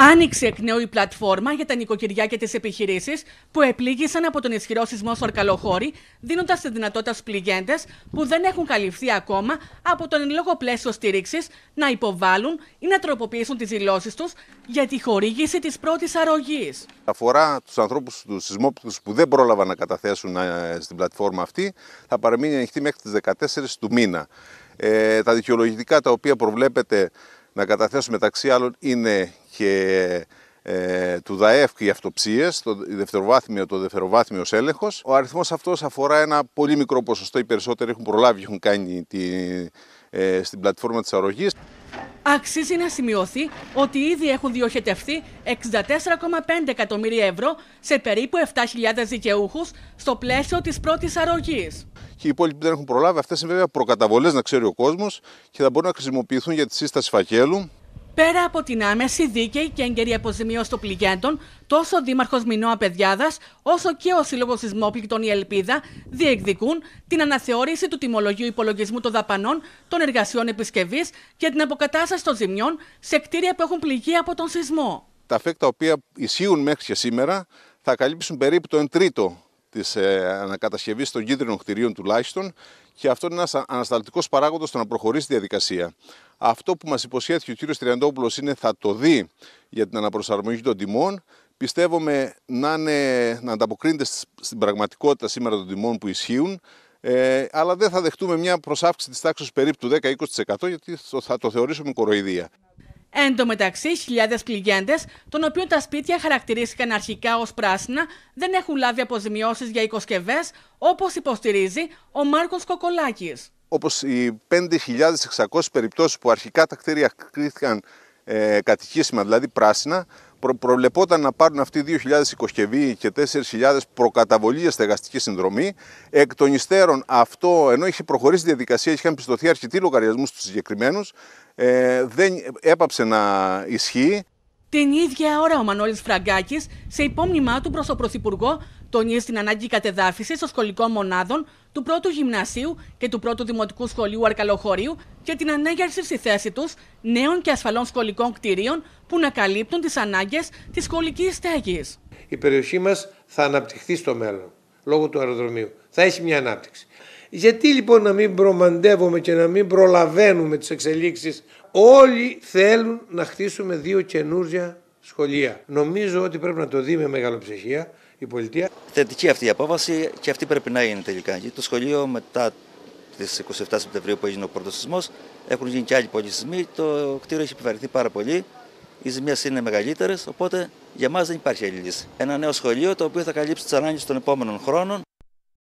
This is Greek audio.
Άνοιξε εκ νέου η πλατφόρμα για τα νοικοκυριά και τις επιχειρήσεις που επλήγησαν από τον ισχυρό σεισμό στο Αρκαλοχώρι, δίνοντας τη δυνατότητα στους πληγέντες που δεν έχουν καλυφθεί ακόμα από τον εν λόγω πλαίσιο στήριξης να υποβάλουν ή να τροποποιήσουν τις δηλώσεις τους για τη χορήγηση της πρώτης αρρωγής. Αφορά τους ανθρώπους, του σεισμόπτους που δεν πρόλαβαν να καταθέσουν ε, στην πλατφόρμα αυτή, θα παραμείνει ανοιχτή μέχρι τις 14 του μήνα. Ε, τα δικαιολογητικά τα οποία προβλέπεται να καταθέσουν μεταξύ άλλων είναι και ε, του ΔΑΕΦ και οι αυτοψίες, το δευτεροβάθμιο, το δευτεροβάθμιος έλεγχος. Ο αριθμός αυτός αφορά ένα πολύ μικρό ποσοστό. Οι περισσότεροι έχουν προλάβει, έχουν κάνει τη, ε, στην πλατφόρμα της αρρωγής. Αξίζει να σημειωθεί ότι ήδη έχουν διοχετευτεί 64,5 εκατομμύρια ευρώ σε περίπου 7.000 δικαιούχους στο πλαίσιο της πρώτης αρρωγής. Και οι υπόλοιποι που δεν έχουν προλάβει. Αυτές είναι βέβαια προκαταβολές, να ξέρει ο κόσμος και θα μπορούν να χρησιμοποιηθούν για τη σύσταση φακέλου Πέρα από την άμεση, δίκαιη και έγκαιρη αποζημίωση των πληγέντων, τόσο ο Δήμαρχος Μινώα Παιδιάδα, όσο και ο Σύλλογος Σεισμόπληκτων Η Ελπίδα διεκδικούν την αναθεώρηση του τιμολογίου υπολογισμού των δαπανών των εργασιών επισκευής και την αποκατάσταση των ζημιών σε κτίρια που έχουν πληγεί από τον σεισμό. Τα φέκτα τα οποία ισχύουν μέχρι και σήμερα θα καλύψουν περίπου το 1 τρίτο της ε, ανακατασκευής των κίτρινων κτηρίων τουλάχιστον και αυτό είναι ένας ανασταλτικός παράγοντας στο να προχωρήσει διαδικασία. Αυτό που μας υποσχέθηκε ο κύριος Τριαντόπουλος είναι θα το δει για την αναπροσαρμογή των τιμών. Πιστεύουμε να, να ανταποκρίνεται στην πραγματικότητα σήμερα των τιμών που ισχύουν, ε, αλλά δεν θα δεχτούμε μια προσάυξη της τάξης περίπου του 10-20% γιατί θα το θεωρήσουμε κοροϊδία. Εν τω μεταξύ, χιλιάδες πληγέντες, των οποίων τα σπίτια χαρακτηρίστηκαν αρχικά ως πράσινα, δεν έχουν λάβει αποζημιώσεις για οικοσκευές, όπως υποστηρίζει ο Μάρκος Κοκολάκης όπως οι 5.600 περιπτώσεις που αρχικά τα κτίρια κρίθηκαν ε, δηλαδή πράσινα, προβλεπόταν να πάρουν αυτοί 2.000 οικοσκευή και 4.000 για στεγαστική συνδρομή. Εκ των υστέρων αυτό, ενώ είχε προχωρήσει η διαδικασία, είχαν πιστωθεί αρκετοί λογαριασμούς στους συγκεκριμένους, ε, δεν έπαψε να ισχύει. Την ίδια ώρα ο Μανώλης Φραγκάκης σε υπόμνημά του προς τον Πρωθυπουργό τονίζει την ανάγκη κατεδάφισης των σχολικών μονάδων του πρώτου γυμνασίου και του πρώτου δημοτικού σχολείου Αρκαλοχωρίου και την ανέγερση στη θέση τους νέων και ασφαλών σχολικών κτηρίων που να καλύπτουν τις ανάγκες της σχολικής στέγης. Η περιοχή μας θα αναπτυχθεί στο μέλλον λόγω του αεροδρομίου. Θα έχει μια ανάπτυξη. Γιατί λοιπόν να μην προμαντεύουμε και να μην προλαβαίνουμε τις εξελίξεις. Όλοι θέλουν να χτίσουμε δύο καινούργια σχολεία. Νομίζω ότι πρέπει να το δει με μεγαλοψυχία η πολιτεία. Θετική αυτή η απόφαση και αυτή πρέπει να είναι τελικά. Γιατί το σχολείο μετά τις 27 Σεπτεμβρίου που έγινε ο πρώτος σεισμός έχουν γίνει και άλλοι σεισμοί Το κτίριο έχει επιβαρυνθεί πάρα πολύ. Οι ζημιές είναι μεγαλύτερες. Οπότε για μας δεν υπάρχει άλλη λύση. Ένα νέο σχολείο το οποίο θα καλύψει τις ανάγκες των επόμενων χρόνων.